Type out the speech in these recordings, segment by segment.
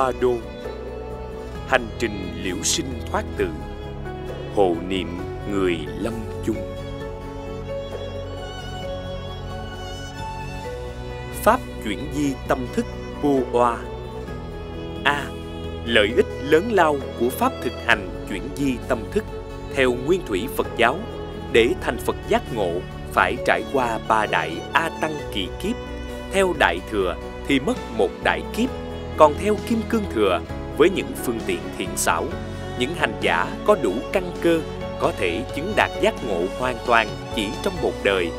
Ba Đô Hành trình liễu sinh thoát tử Hộ niệm người lâm chung Pháp chuyển di tâm thức vô oa A. À, lợi ích lớn lao của Pháp thực hành chuyển di tâm thức theo nguyên thủy Phật giáo để thành Phật giác ngộ phải trải qua ba đại A Tăng kỳ kiếp theo đại thừa thì mất một đại kiếp còn theo kim cương thừa với những phương tiện thiện xảo, những hành giả có đủ căn cơ có thể chứng đạt giác ngộ hoàn toàn chỉ trong một đời,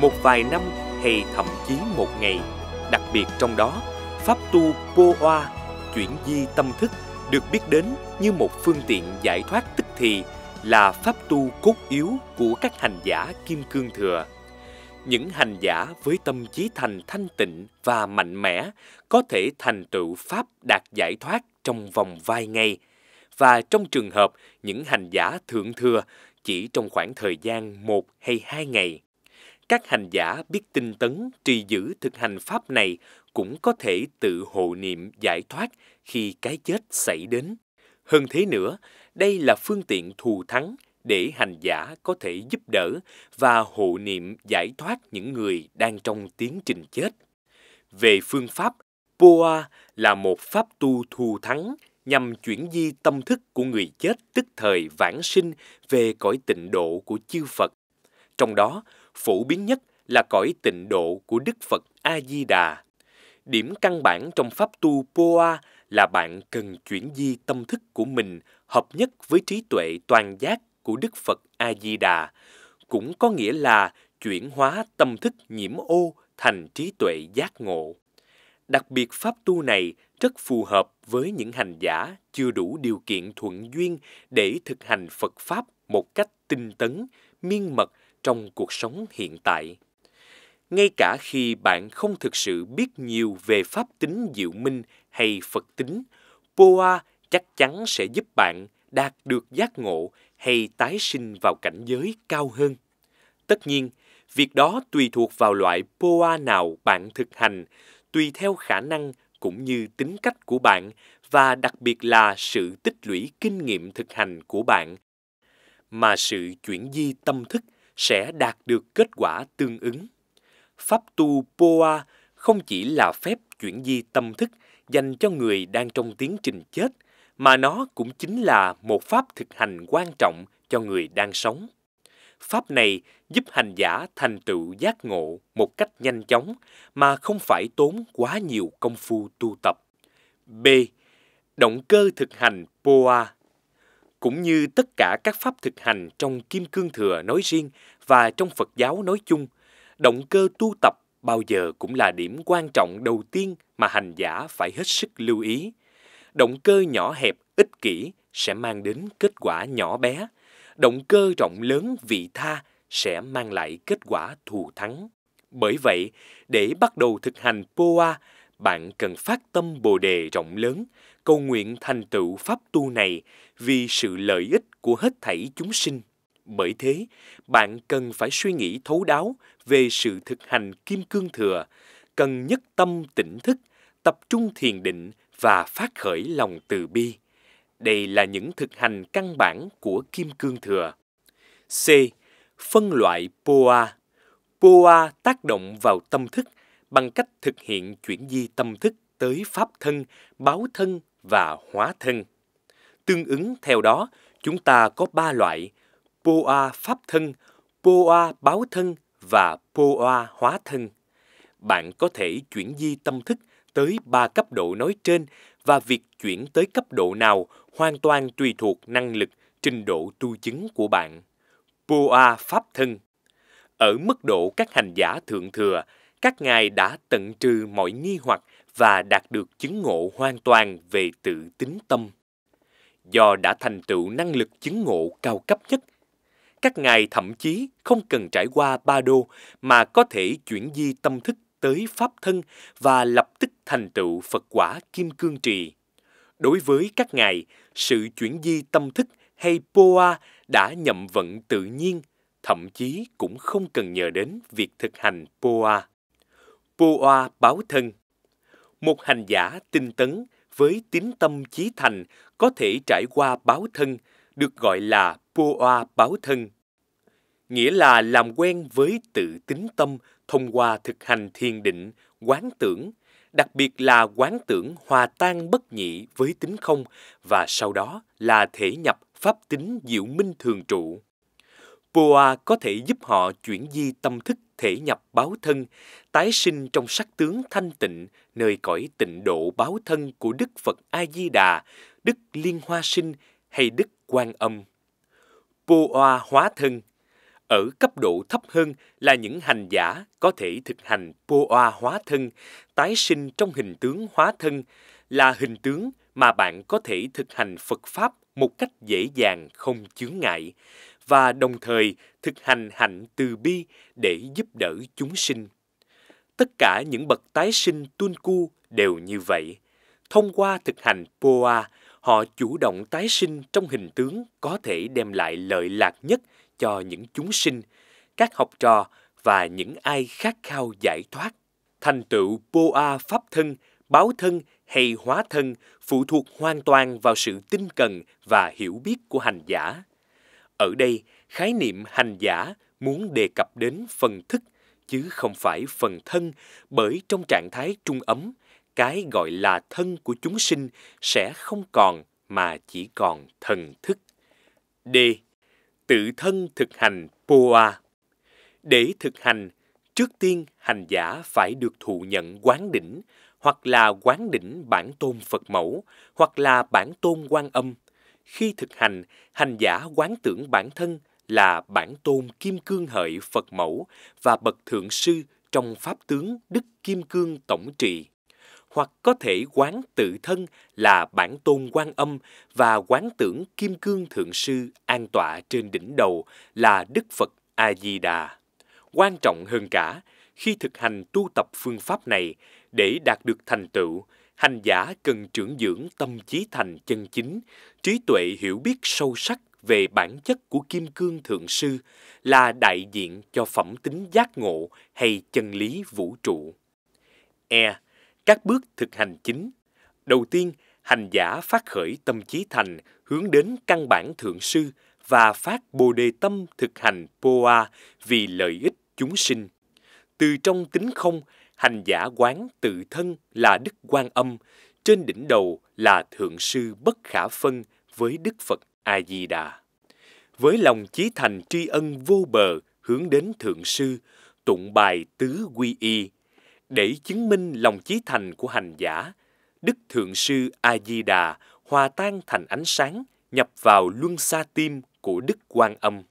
một vài năm hay thậm chí một ngày. Đặc biệt trong đó, pháp tu Po hoa chuyển di tâm thức được biết đến như một phương tiện giải thoát tức thì là pháp tu cốt yếu của các hành giả kim cương thừa những hành giả với tâm trí thành thanh tịnh và mạnh mẽ có thể thành tựu pháp đạt giải thoát trong vòng vài ngày và trong trường hợp những hành giả thượng thừa chỉ trong khoảng thời gian một hay hai ngày các hành giả biết tinh tấn trì giữ thực hành pháp này cũng có thể tự hộ niệm giải thoát khi cái chết xảy đến hơn thế nữa đây là phương tiện thù thắng để hành giả có thể giúp đỡ và hộ niệm giải thoát những người đang trong tiến trình chết. Về phương pháp, Poa là một pháp tu thù thắng nhằm chuyển di tâm thức của người chết tức thời vãng sinh về cõi tịnh độ của chư Phật. Trong đó, phổ biến nhất là cõi tịnh độ của Đức Phật A-di-đà. Điểm căn bản trong pháp tu Poa là bạn cần chuyển di tâm thức của mình hợp nhất với trí tuệ toàn giác của Đức Phật A-di-đà, cũng có nghĩa là chuyển hóa tâm thức nhiễm ô thành trí tuệ giác ngộ. Đặc biệt pháp tu này rất phù hợp với những hành giả chưa đủ điều kiện thuận duyên để thực hành Phật Pháp một cách tinh tấn, miên mật trong cuộc sống hiện tại. Ngay cả khi bạn không thực sự biết nhiều về pháp tính diệu minh hay Phật tính, Poa chắc chắn sẽ giúp bạn đạt được giác ngộ hay tái sinh vào cảnh giới cao hơn. Tất nhiên, việc đó tùy thuộc vào loại poa nào bạn thực hành, tùy theo khả năng cũng như tính cách của bạn và đặc biệt là sự tích lũy kinh nghiệm thực hành của bạn mà sự chuyển di tâm thức sẽ đạt được kết quả tương ứng. Pháp tu Poa không chỉ là phép chuyển di tâm thức dành cho người đang trong tiến trình chết – mà nó cũng chính là một pháp thực hành quan trọng cho người đang sống. Pháp này giúp hành giả thành tựu giác ngộ một cách nhanh chóng mà không phải tốn quá nhiều công phu tu tập. B. Động cơ thực hành Poa Cũng như tất cả các pháp thực hành trong Kim Cương Thừa nói riêng và trong Phật giáo nói chung, động cơ tu tập bao giờ cũng là điểm quan trọng đầu tiên mà hành giả phải hết sức lưu ý – động cơ nhỏ hẹp, ích kỷ sẽ mang đến kết quả nhỏ bé. Động cơ rộng lớn vị tha sẽ mang lại kết quả thù thắng. Bởi vậy, để bắt đầu thực hành Poa, bạn cần phát tâm Bồ đề rộng lớn, cầu nguyện thành tựu pháp tu này vì sự lợi ích của hết thảy chúng sinh. Bởi thế, bạn cần phải suy nghĩ thấu đáo về sự thực hành kim cương thừa, cần nhất tâm tỉnh thức, tập trung thiền định và phát khởi lòng từ bi. Đây là những thực hành căn bản của Kim Cương Thừa. C. Phân loại POA POA tác động vào tâm thức bằng cách thực hiện chuyển di tâm thức tới pháp thân, báo thân và hóa thân. Tương ứng theo đó, chúng ta có ba loại, POA pháp thân, POA báo thân và POA hóa thân. Bạn có thể chuyển di tâm thức tới ba cấp độ nói trên và việc chuyển tới cấp độ nào hoàn toàn tùy thuộc năng lực, trình độ tu chứng của bạn. Pua Pháp Thân Ở mức độ các hành giả thượng thừa, các ngài đã tận trừ mọi nghi hoặc và đạt được chứng ngộ hoàn toàn về tự tính tâm. Do đã thành tựu năng lực chứng ngộ cao cấp nhất, các ngài thậm chí không cần trải qua ba đô mà có thể chuyển di tâm thức tới Pháp thân và lập tức thành tựu Phật quả Kim Cương Trì. Đối với các ngài, sự chuyển di tâm thức hay Poa đã nhậm vận tự nhiên, thậm chí cũng không cần nhờ đến việc thực hành Poa. Poa báo thân Một hành giả tinh tấn với tín tâm chí thành có thể trải qua báo thân, được gọi là Poa báo thân nghĩa là làm quen với tự tính tâm thông qua thực hành thiền định, quán tưởng, đặc biệt là quán tưởng hòa tan bất nhị với tính không và sau đó là thể nhập pháp tính diệu minh thường trụ. Poa có thể giúp họ chuyển di tâm thức thể nhập báo thân, tái sinh trong sắc tướng thanh tịnh, nơi cõi tịnh độ báo thân của Đức Phật A-di-đà, Đức Liên Hoa Sinh hay Đức Quan Âm. Poa hóa thân ở cấp độ thấp hơn là những hành giả có thể thực hành pô oa hóa thân, tái sinh trong hình tướng hóa thân, là hình tướng mà bạn có thể thực hành Phật Pháp một cách dễ dàng không chướng ngại và đồng thời thực hành hạnh từ bi để giúp đỡ chúng sinh. Tất cả những bậc tái sinh tuân cu đều như vậy. Thông qua thực hành Poa, họ chủ động tái sinh trong hình tướng có thể đem lại lợi lạc nhất cho những chúng sinh, các học trò và những ai khát khao giải thoát. Thành tựu Boa Pháp Thân, Báo Thân hay Hóa Thân phụ thuộc hoàn toàn vào sự tinh cần và hiểu biết của hành giả. Ở đây, khái niệm hành giả muốn đề cập đến phần thức chứ không phải phần thân bởi trong trạng thái trung ấm cái gọi là thân của chúng sinh sẽ không còn mà chỉ còn thần thức. D. Tự thân thực hành Poa. Để thực hành, trước tiên hành giả phải được thụ nhận quán đỉnh hoặc là quán đỉnh bản tôn Phật mẫu hoặc là bản tôn quan âm. Khi thực hành, hành giả quán tưởng bản thân là bản tôn Kim Cương Hợi Phật mẫu và bậc thượng sư trong pháp tướng Đức Kim Cương Tổng Trị hoặc có thể quán tự thân là bản tôn quan âm và quán tưởng kim cương thượng sư an tọa trên đỉnh đầu là Đức Phật A-di-đà. Quan trọng hơn cả, khi thực hành tu tập phương pháp này, để đạt được thành tựu, hành giả cần trưởng dưỡng tâm trí thành chân chính, trí tuệ hiểu biết sâu sắc về bản chất của Kim Cương Thượng Sư là đại diện cho phẩm tính giác ngộ hay chân lý vũ trụ. E các bước thực hành chính. Đầu tiên, hành giả phát khởi tâm trí thành hướng đến căn bản thượng sư và phát bồ đề tâm thực hành poa vì lợi ích chúng sinh. Từ trong tính không, hành giả quán tự thân là đức quan âm, trên đỉnh đầu là thượng sư bất khả phân với đức Phật A Di Đà. Với lòng chí thành tri ân vô bờ hướng đến thượng sư, tụng bài tứ quy y để chứng minh lòng chí thành của hành giả, Đức Thượng Sư A-di-đà hòa tan thành ánh sáng nhập vào luân xa tim của Đức Quan Âm.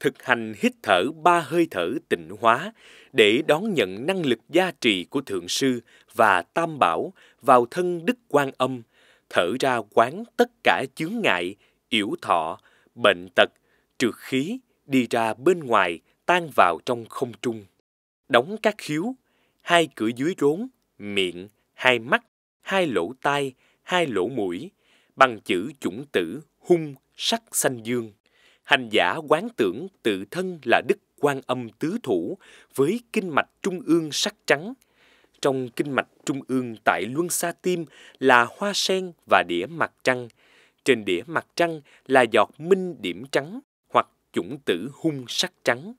Thực hành hít thở ba hơi thở tịnh hóa để đón nhận năng lực gia trì của Thượng Sư và Tam Bảo vào thân Đức Quan Âm, thở ra quán tất cả chướng ngại, yểu thọ, bệnh tật, trượt khí, đi ra bên ngoài, tan vào trong không trung. Đóng các khiếu hai cửa dưới rốn, miệng, hai mắt, hai lỗ tai, hai lỗ mũi, bằng chữ chủng tử, hung, sắc xanh dương. Hành giả quán tưởng tự thân là đức quan âm tứ thủ với kinh mạch trung ương sắc trắng. Trong kinh mạch trung ương tại Luân Sa Tim là hoa sen và đĩa mặt trăng. Trên đĩa mặt trăng là giọt minh điểm trắng hoặc chủng tử hung sắc trắng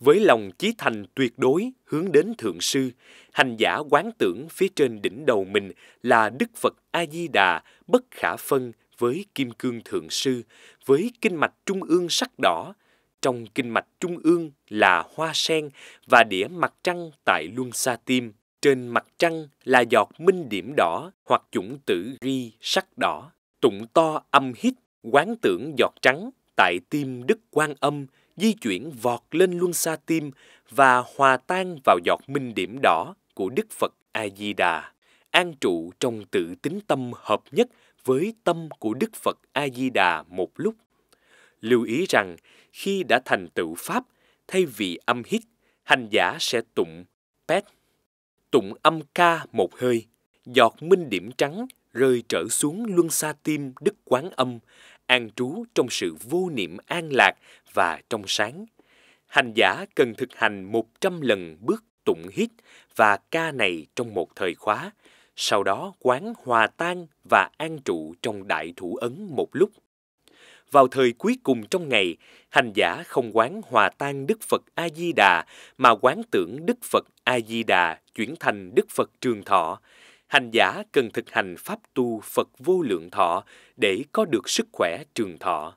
với lòng chí thành tuyệt đối hướng đến thượng sư, hành giả quán tưởng phía trên đỉnh đầu mình là Đức Phật A Di Đà bất khả phân với kim cương thượng sư, với kinh mạch trung ương sắc đỏ, trong kinh mạch trung ương là hoa sen và đĩa mặt trăng tại luân sa tim. Trên mặt trăng là giọt minh điểm đỏ hoặc chủng tử ri sắc đỏ. Tụng to âm hít, quán tưởng giọt trắng tại tim đức quan âm di chuyển vọt lên luân xa tim và hòa tan vào giọt minh điểm đỏ của Đức Phật A-di-đà, an trụ trong tự tính tâm hợp nhất với tâm của Đức Phật A-di-đà một lúc. Lưu ý rằng, khi đã thành tựu Pháp, thay vì âm hít, hành giả sẽ tụng pet, tụng âm ca một hơi, giọt minh điểm trắng rơi trở xuống luân xa tim Đức Quán Âm, an trú trong sự vô niệm an lạc và trong sáng. Hành giả cần thực hành 100 lần bước tụng hít và ca này trong một thời khóa, sau đó quán hòa tan và an trụ trong đại thủ ấn một lúc. Vào thời cuối cùng trong ngày, hành giả không quán hòa tan Đức Phật A-di-đà mà quán tưởng Đức Phật A-di-đà chuyển thành Đức Phật Trường Thọ, hành giả cần thực hành pháp tu Phật vô lượng thọ để có được sức khỏe trường thọ.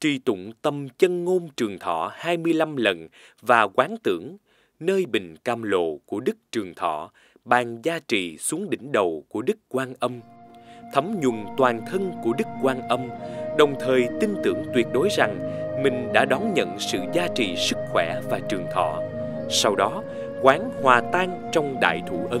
Tri tụng tâm chân ngôn trường thọ 25 lần và quán tưởng nơi bình cam lộ của Đức Trường Thọ ban gia trì xuống đỉnh đầu của Đức Quan Âm, thấm nhuần toàn thân của Đức Quan Âm, đồng thời tin tưởng tuyệt đối rằng mình đã đón nhận sự gia trì sức khỏe và trường thọ. Sau đó, quán hòa tan trong đại thụ ấn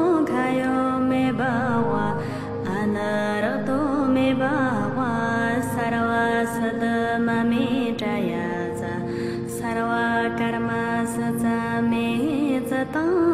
当。